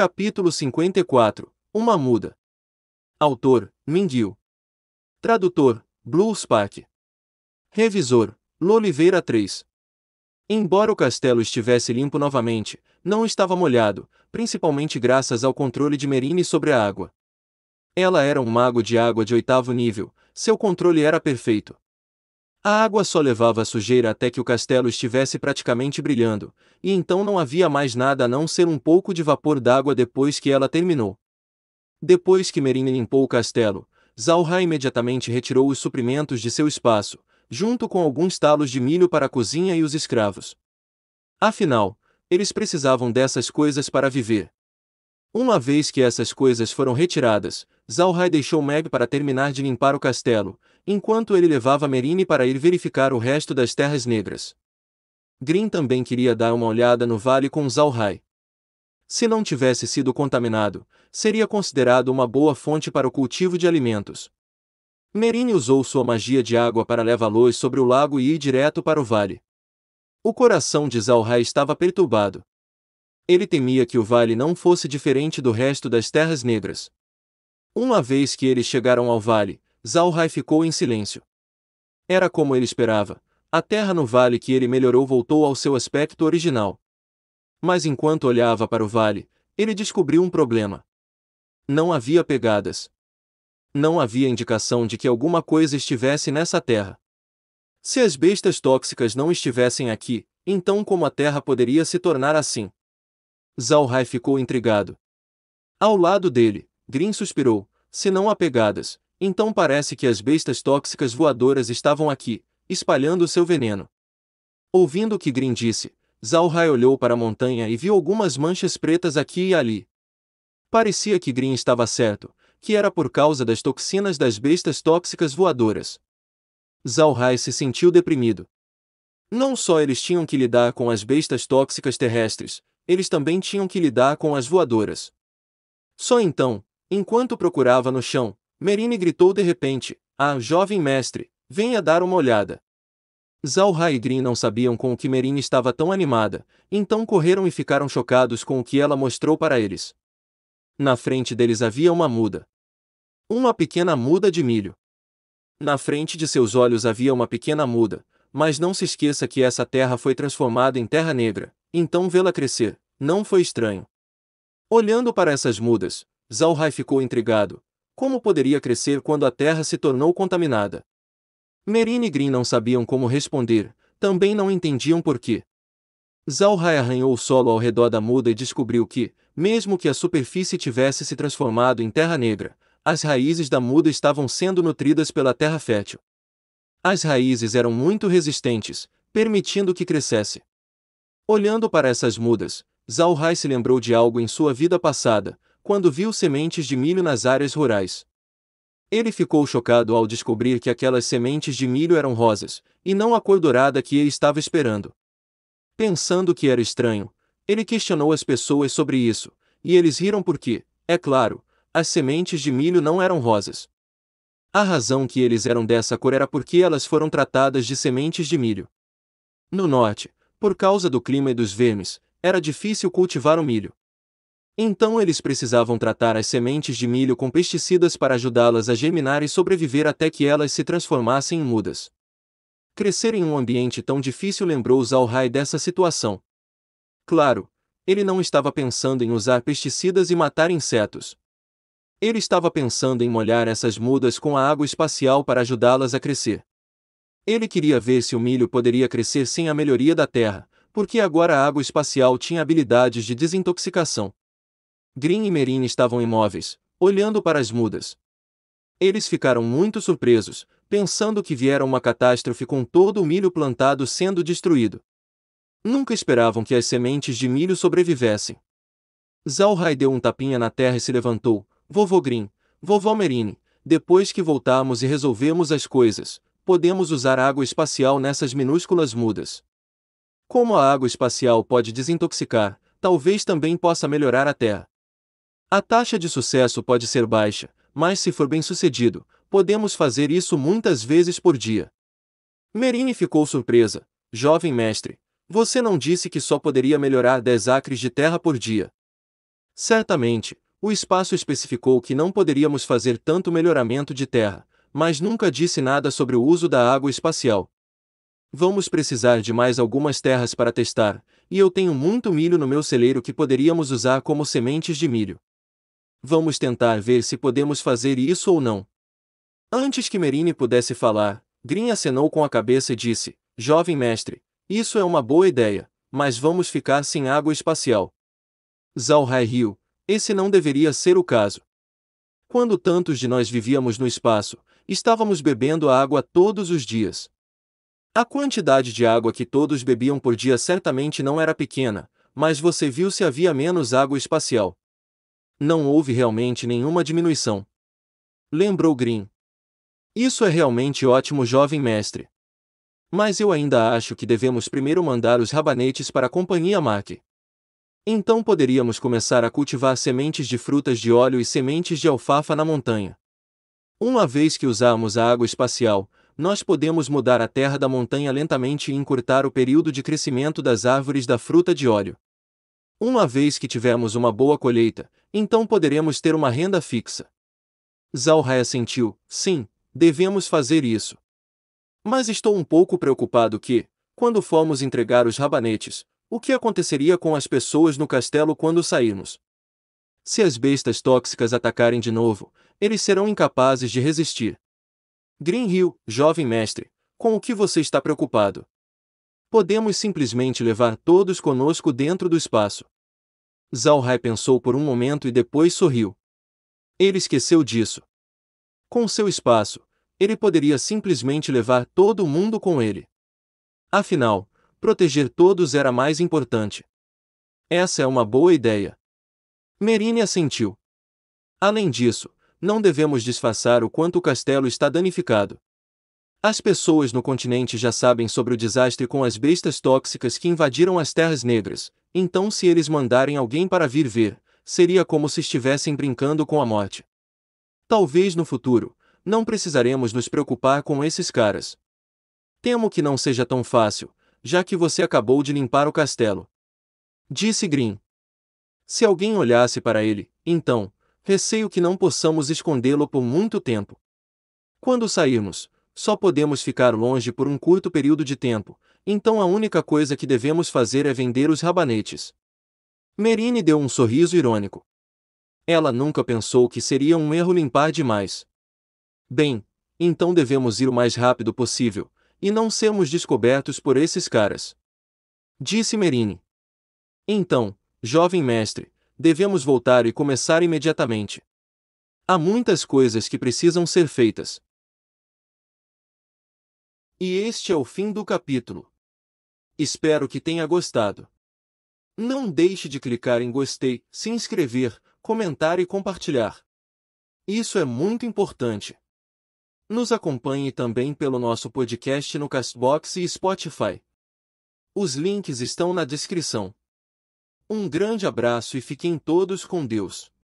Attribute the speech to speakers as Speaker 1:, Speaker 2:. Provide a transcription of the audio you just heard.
Speaker 1: Capítulo 54 Uma Muda Autor, Mindil Tradutor, Blues Park Revisor, Loliveira 3 Embora o castelo estivesse limpo novamente, não estava molhado, principalmente graças ao controle de Merine sobre a água. Ela era um mago de água de oitavo nível, seu controle era perfeito. A água só levava a sujeira até que o castelo estivesse praticamente brilhando, e então não havia mais nada a não ser um pouco de vapor d'água depois que ela terminou. Depois que Merine limpou o castelo, Zalha imediatamente retirou os suprimentos de seu espaço, junto com alguns talos de milho para a cozinha e os escravos. Afinal, eles precisavam dessas coisas para viver. Uma vez que essas coisas foram retiradas, Zalhai deixou Meg para terminar de limpar o castelo, enquanto ele levava Merine para ir verificar o resto das terras negras. Green também queria dar uma olhada no vale com Zalhai. Se não tivesse sido contaminado, seria considerado uma boa fonte para o cultivo de alimentos. Merine usou sua magia de água para levar luz sobre o lago e ir direto para o vale. O coração de Zalhai estava perturbado. Ele temia que o vale não fosse diferente do resto das terras negras. Uma vez que eles chegaram ao vale, Zalhai ficou em silêncio. Era como ele esperava. A terra no vale que ele melhorou voltou ao seu aspecto original. Mas enquanto olhava para o vale, ele descobriu um problema. Não havia pegadas. Não havia indicação de que alguma coisa estivesse nessa terra. Se as bestas tóxicas não estivessem aqui, então como a terra poderia se tornar assim? Zalhai ficou intrigado. Ao lado dele, Grin suspirou, se não há pegadas, então parece que as bestas tóxicas voadoras estavam aqui, espalhando seu veneno. Ouvindo o que Green disse, Zalhai olhou para a montanha e viu algumas manchas pretas aqui e ali. Parecia que Green estava certo, que era por causa das toxinas das bestas tóxicas voadoras. Zalhai se sentiu deprimido. Não só eles tinham que lidar com as bestas tóxicas terrestres, eles também tinham que lidar com as voadoras. Só então, enquanto procurava no chão, Merine gritou de repente: Ah, jovem mestre, venha dar uma olhada. Zalha e Grin não sabiam com o que Merine estava tão animada, então correram e ficaram chocados com o que ela mostrou para eles. Na frente deles havia uma muda. Uma pequena muda de milho. Na frente de seus olhos havia uma pequena muda, mas não se esqueça que essa terra foi transformada em terra negra, então vê-la crescer, não foi estranho. Olhando para essas mudas, Zalhai ficou intrigado, como poderia crescer quando a terra se tornou contaminada? Merin e Green não sabiam como responder, também não entendiam por quê. Zalhai arranhou o solo ao redor da muda e descobriu que, mesmo que a superfície tivesse se transformado em terra negra, as raízes da muda estavam sendo nutridas pela terra fértil. As raízes eram muito resistentes, permitindo que crescesse. Olhando para essas mudas, Zalhai se lembrou de algo em sua vida passada, quando viu sementes de milho nas áreas rurais. Ele ficou chocado ao descobrir que aquelas sementes de milho eram rosas, e não a cor dourada que ele estava esperando. Pensando que era estranho, ele questionou as pessoas sobre isso, e eles riram porque, é claro, as sementes de milho não eram rosas. A razão que eles eram dessa cor era porque elas foram tratadas de sementes de milho. No norte, por causa do clima e dos vermes, era difícil cultivar o milho. Então eles precisavam tratar as sementes de milho com pesticidas para ajudá-las a germinar e sobreviver até que elas se transformassem em mudas. Crescer em um ambiente tão difícil lembrou Zalhai dessa situação. Claro, ele não estava pensando em usar pesticidas e matar insetos. Ele estava pensando em molhar essas mudas com a água espacial para ajudá-las a crescer. Ele queria ver se o milho poderia crescer sem a melhoria da terra, porque agora a água espacial tinha habilidades de desintoxicação. Green e Merin estavam imóveis, olhando para as mudas. Eles ficaram muito surpresos, pensando que viera uma catástrofe com todo o milho plantado sendo destruído. Nunca esperavam que as sementes de milho sobrevivessem. Zalhai deu um tapinha na terra e se levantou. Vovô Green, vovó Merine, depois que voltarmos e resolvemos as coisas, podemos usar água espacial nessas minúsculas mudas. Como a água espacial pode desintoxicar, talvez também possa melhorar a terra. A taxa de sucesso pode ser baixa, mas se for bem sucedido, podemos fazer isso muitas vezes por dia. Merine ficou surpresa. Jovem mestre, você não disse que só poderia melhorar 10 acres de terra por dia. Certamente, o espaço especificou que não poderíamos fazer tanto melhoramento de terra, mas nunca disse nada sobre o uso da água espacial. Vamos precisar de mais algumas terras para testar, e eu tenho muito milho no meu celeiro que poderíamos usar como sementes de milho. Vamos tentar ver se podemos fazer isso ou não. Antes que Merine pudesse falar, Green acenou com a cabeça e disse: Jovem mestre, isso é uma boa ideia, mas vamos ficar sem água espacial. Zalhai riu, esse não deveria ser o caso. Quando tantos de nós vivíamos no espaço, estávamos bebendo água todos os dias. A quantidade de água que todos bebiam por dia certamente não era pequena, mas você viu se havia menos água espacial não houve realmente nenhuma diminuição. Lembrou Green. Isso é realmente ótimo, jovem mestre. Mas eu ainda acho que devemos primeiro mandar os rabanetes para a companhia MAC. Então poderíamos começar a cultivar sementes de frutas de óleo e sementes de alfafa na montanha. Uma vez que usarmos a água espacial, nós podemos mudar a terra da montanha lentamente e encurtar o período de crescimento das árvores da fruta de óleo. Uma vez que tivermos uma boa colheita, então poderemos ter uma renda fixa. Zalraia sentiu. sim, devemos fazer isso. Mas estou um pouco preocupado que, quando formos entregar os rabanetes, o que aconteceria com as pessoas no castelo quando sairmos? Se as bestas tóxicas atacarem de novo, eles serão incapazes de resistir. Greenhill, jovem mestre, com o que você está preocupado? Podemos simplesmente levar todos conosco dentro do espaço. Zhao Hai pensou por um momento e depois sorriu. Ele esqueceu disso. Com seu espaço, ele poderia simplesmente levar todo mundo com ele. Afinal, proteger todos era mais importante. Essa é uma boa ideia. Merine assentiu. Além disso, não devemos disfarçar o quanto o castelo está danificado. As pessoas no continente já sabem sobre o desastre com as bestas tóxicas que invadiram as terras negras, então se eles mandarem alguém para vir ver, seria como se estivessem brincando com a morte. Talvez no futuro, não precisaremos nos preocupar com esses caras. Temo que não seja tão fácil, já que você acabou de limpar o castelo. Disse Grin. Se alguém olhasse para ele, então, receio que não possamos escondê-lo por muito tempo. Quando sairmos, só podemos ficar longe por um curto período de tempo, então a única coisa que devemos fazer é vender os rabanetes. Merine deu um sorriso irônico. Ela nunca pensou que seria um erro limpar demais. Bem, então devemos ir o mais rápido possível, e não sermos descobertos por esses caras. Disse Merine. Então, jovem mestre, devemos voltar e começar imediatamente. Há muitas coisas que precisam ser feitas. E este é o fim do capítulo. Espero que tenha gostado. Não deixe de clicar em gostei, se inscrever, comentar e compartilhar. Isso é muito importante. Nos acompanhe também pelo nosso podcast no Castbox e Spotify. Os links estão na descrição. Um grande abraço e fiquem todos com Deus.